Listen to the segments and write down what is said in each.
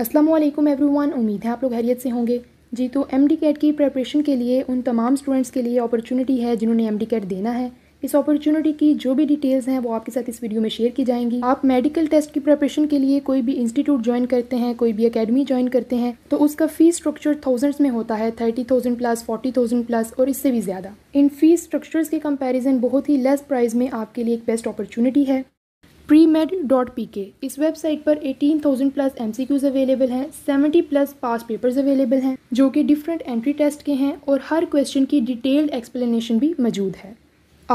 अस्सलाम वालेकुम एवरीवन उम्मीद है आप लोग हैरियत से होंगे जी तो एम डी कैट की प्रेपरेशन के लिए उन तमाम स्टूडेंट्स के लिए अपॉर्चुनिटी है जिन्होंने एम डी कैट देना है इस अपॉर्चुनिटी की जो भी डिटेल्स हैं वो आपके साथ इस वीडियो में शेयर की जाएंगी आप मेडिकल टेस्ट की प्रेपरेशन के लिए कोई भी इंस्टीट्यूट ज्वाइन करते हैं कोई भी अकेडमी ज्वाइन करते हैं तो उसका फीस स्ट्रक्चर थाउजेंड्स में होता है thirty thousand plus forty thousand plus और इससे भी ज़्यादा इन फीस स्ट्रक्चर्स के कंपेरिजन बहुत ही लेस प्राइस में आपके लिए एक बेस्ट अपॉर्चुनिटी है pre med dot P K इस वेबसाइट पर 18,000 plus M C Qs available हैं 70 प्लस पास पेपर्स अवेलेबल हैं जो कि डिफरेंट एंट्री टेस्ट के हैं और हर क्वेश्चन की डिटेल्ड एक्सप्लेनेशन भी मौजूद है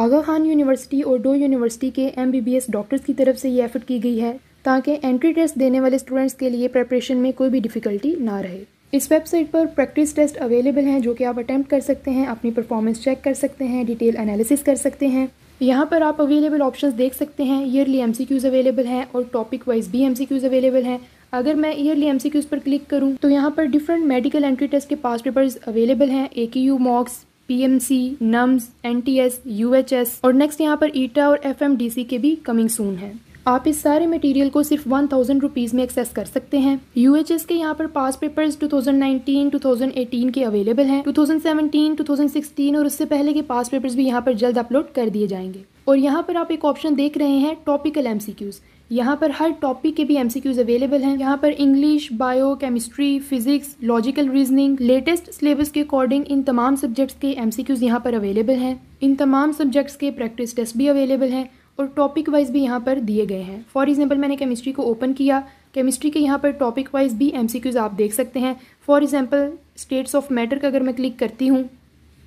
आगा खान यूनिवर्सिटी और डो यूनिवर्सिटी के M B B S doctors की तरफ से ये एफर्ट की गई है ताकि एंट्री टेस्ट देने वाले स्टूडेंट्स के लिए प्रेपरेशन में कोई भी डिफ़िकल्टी ना रहे इस वेबसाइट पर प्रैक्टिस टेस्ट अवेलेबल हैं जो कि आप अटैम्प्ट कर सकते हैं अपनी परफॉर्मेंस चेक कर सकते हैं डिटेल एनालिसिस कर सकते हैं यहाँ पर आप अवेलेबल ऑप्शंस देख सकते हैं ईयरली एम अवेलेबल हैं और टॉपिक वाइज भी एम अवेलेबल हैं अगर मैं ईयरली एम पर क्लिक करूँ तो यहाँ पर डिफरेंट मेडिकल एंट्री टेस्ट के पास पेपर्स अवेलेबल हैं A K U mocks PMC NUMS and UHS और नेक्स्ट यहाँ पर ईटा और एफ के भी कमिंग सून है आप इस सारे मटेरियल को सिर्फ वन थाउजेंड रुपीज़ में एक्सेस कर सकते हैं यू एच एस के यहाँ पर पास पेपर्स 2019, 2018 के अवेलेबल हैं 2017, 2016 और उससे पहले के पास पेपर्स भी यहाँ पर जल्द अपलोड कर दिए जाएंगे और यहाँ पर आप एक ऑप्शन देख रहे हैं टॉपिकल एम सी क्यूज़ यहाँ पर हर टॉपिक के भी एम सी क्यूज़ अवेलेबल हैं यहाँ पर English bio chemistry physics logical reasoning latest syllabus के अकॉर्डिंग इन तमाम सब्जेक्ट्स के एम सी क्यूज़ यहाँ पर अवेलेबल हैं इन तमाम सब्जेक्ट्स के प्रैक्टिस टेस्ट भी अवेलेबल हैं और टॉपिक वाइज भी यहाँ पर दिए गए हैं फॉर एग्जाम्पल मैंने केमिस्ट्री को ओपन किया केमिस्ट्री के यहाँ पर टॉपिक वाइज भी एम आप देख सकते हैं for example states of matter का अगर मैं क्लिक करती हूँ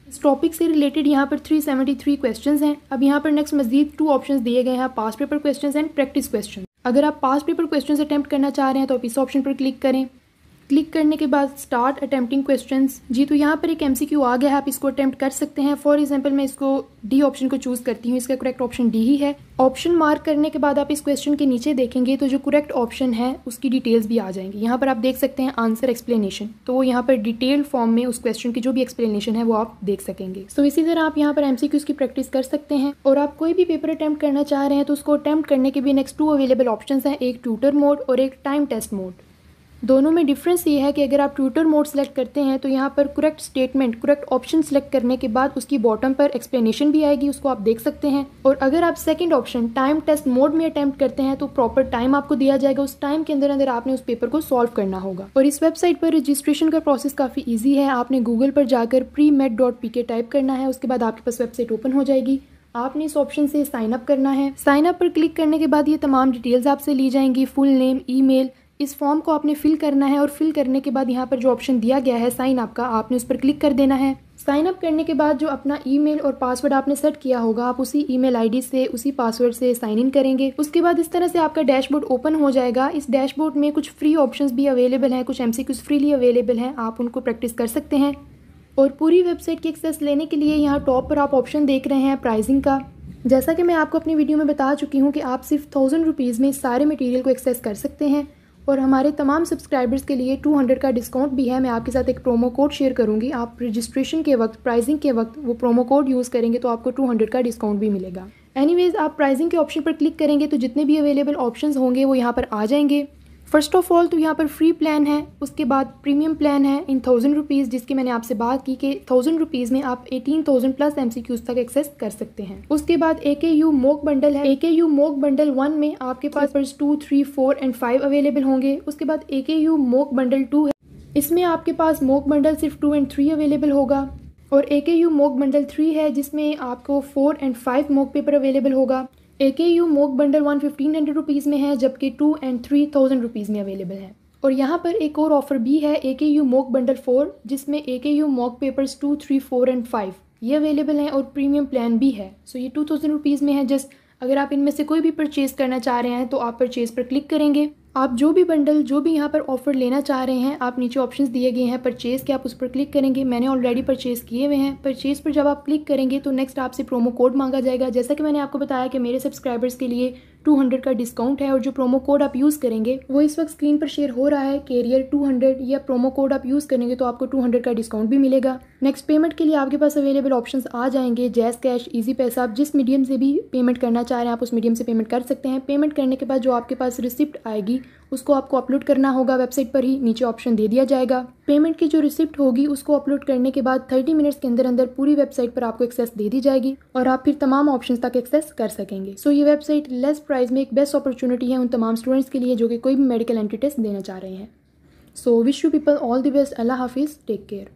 इस टॉपिक से रिलेटेड यहाँ पर 373 क्वेश्चन हैं अब यहाँ पर नेक्स्ट मजीद टू ऑप्शंस दिए गए हैं past paper questions and practice question अगर आप पास पेपर क्वेश्चंस अटैम्प्ट करना चाह रहे हैं तो आप इस ऑप्शन पर क्लिक करें क्लिक करने के बाद स्टार्ट अटैम्प्टिंग क्वेश्चन जी तो यहाँ पर एक एम आ गया है आप इसको अटैम्प्ट कर सकते हैं फॉर एग्जाम्पल मैं इसको डी ऑप्शन को चूज करती हूँ इसका करेक्ट ऑप्शन डी ही है ऑप्शन मार्क करने के बाद आप इस क्वेश्चन के नीचे देखेंगे तो जो करेक्ट ऑप्शन है उसकी डिटेल्स भी आ जाएंगी यहाँ पर आप देख सकते हैं आंसर एक्सप्लेनेशन तो यहाँ पर डिटेल फॉर्म में उस क्वेश्चन की जो भी एक्सप्लेनेशन है वो आप देख सकेंगे सो so, इसी तरह आप यहाँ पर एम की प्रैक्टिस कर सकते हैं और आप कोई भी पेपर अटैम्प्ट करना चाह रहे हैं तो उसको अटैम्प्ट करने के भी नेक्स्ट टू अवेलेबल ऑप्शन है एक ट्यूटर मोड और एक टाइम टेस्ट मोड दोनों में डिफरेंस ये है कि अगर आप ट्विटर मोड सेलेक्ट करते हैं तो यहाँ पर correct statement correct option select करने के बाद उसकी बॉटम पर एक्सप्लेनेशन भी आएगी उसको आप देख सकते हैं और अगर आप second option time test mode में अटैम्प्ट करते हैं तो प्रॉपर टाइम आपको दिया जाएगा उस टाइम के अंदर अंदर आपने उस पेपर को सॉल्व करना होगा और इस वेबसाइट पर रजिस्ट्रेशन का प्रोसेस काफ़ी ईजी है आपने गूगल पर जाकर pre med dot P K type करना है उसके बाद आपके पास वेबसाइट ओपन हो जाएगी आपने इस ऑप्शन से साइन अप करना है साइन अप पर क्लिक करने के बाद ये तमाम डिटेल्स आपसे ली जाएंगी फुल नेम ईमेल इस फॉर्म को आपने फिल करना है और फिल करने के बाद यहाँ पर जो ऑप्शन दिया गया है साइन अप का आपने उस पर क्लिक कर देना है साइन अप करने के बाद जो अपना ईमेल और पासवर्ड आपने सेट किया होगा आप उसी ईमेल आईडी से उसी पासवर्ड से साइन इन करेंगे उसके बाद इस तरह से आपका डैशबोर्ड ओपन हो जाएगा इस डैशबोर्ड में कुछ फ्री ऑप्शंस भी अवेलेबल हैं कुछ एमसीक्यूज फ्रीली अवेलेबल हैं आप उनको प्रैक्टिस कर सकते हैं और पूरी वेबसाइट की एक्सेस लेने के लिए यहाँ टॉप पर आप ऑप्शन देख रहे हैं प्राइसिंग का जैसा कि मैं आपको अपनी वीडियो में बता चुकी हूँ कि आप सिर्फ थाउजेंड रुपीज़ में सारे मटेरियल को एक्सेस कर सकते हैं और हमारे तमाम सब्सक्राइबर्स के लिए 200 का डिस्काउंट भी है मैं आपके साथ एक प्रोमो कोड शेयर करूंगी आप रजिस्ट्रेशन के वक्त प्राइसिंग के वक्त वो प्रोमो कोड यूज़ करेंगे तो आपको 200 का डिस्काउंट भी मिलेगा एनीवेज़ आप प्राइसिंग के ऑप्शन पर क्लिक करेंगे तो जितने भी अवेलेबल ऑप्शन होंगे वो यहाँ पर आ जाएंगे फ़र्स्ट ऑफ़ ऑल तो यहाँ पर फ्री प्लान है उसके बाद प्रीमियम प्लान है इन थाउजेंड रुपीज़ जिसकी मैंने आपसे बात की कि थाउजेंड रुपीज़ में आप एटीन थाउजेंड प्लस एम तक एक्सेस कर सकते हैं उसके बाद ए के यू मोक बंडल है ए K U mock bundle one में आपके पास papers two three four and five available होंगे उसके बाद ए K U mock bundle to है इसमें आपके पास मोक बंडल सिर्फ टू एंड थ्री अवेलेबल होगा और ए K U mock bundle three है जिसमें आपको four and five mock paper available होगा A K U mock bundle one fifteen hundred rupees में है जबकि two and three thousand rupees में अवेलेबल है और यहाँ पर एक और ऑफ़र भी है ए K U mock bundle four जिसमें A K U mock papers two three four and five ये अवेलेबल हैं और प्रीमियम प्लान भी है सो so, ये टू थाउजेंड रुपीज़ में है जस्ट अगर आप इनमें से कोई भी परचेज़ करना चाह रहे हैं तो आप परचेज़ पर क्लिक करेंगे आप जो भी बंडल जो भी यहाँ पर ऑफ़र लेना चाह रहे हैं आप नीचे ऑप्शंस दिए गए हैं परचेज़ के आप उस पर क्लिक करेंगे मैंने ऑलरेडी परचेज़ किए हुए हैं परचेज़ पर जब आप क्लिक करेंगे तो नेक्स्ट आपसे प्रोमो कोड मांगा जाएगा जैसा कि मैंने आपको बताया कि मेरे सब्सक्राइबर्स के लिए 200 का डिस्काउंट है और जो प्रोमो कोड आप यूज़ करेंगे वो इस वक्त स्क्रीन पर शेयर हो रहा है कैरियर 200 या प्रोमो कोड आप यूज़ करेंगे तो आपको 200 का डिस्काउंट भी मिलेगा नेक्स्ट पेमेंट के लिए आपके पास अवेलेबल ऑप्शन आ जाएंगे जैस कैश ईजी पैसा आप जिस मीडियम से भी पेमेंट करना चाह रहे हैं आप उस मीडियम से पेमेंट कर सकते हैं पेमेंट करने के बाद जो आपके पास रिसिप्ट आएगी उसको आपको अपलोड करना होगा वेबसाइट पर ही नीचे ऑप्शन दे दिया जाएगा पेमेंट की जो रिसिप्ट होगी उसको अपलोड करने के बाद थर्टी मिनट्स के अंदर अंदर पूरी वेबसाइट पर आपको एक्सेस दे दी जाएगी और आप फिर तमाम ऑप्शन तक एक्सेस कर सकेंगे सो so, ये वेबसाइट लेस प्राइस में एक बेस्ट अपॉर्चुनिटी है उन तमाम स्टूडेंट्स के लिए जो कि कोई भी मेडिकल एंट्री टेस्ट देना चाह रहे हैं so wish you people all the best अल्लाह हाफिज़ टेक केयर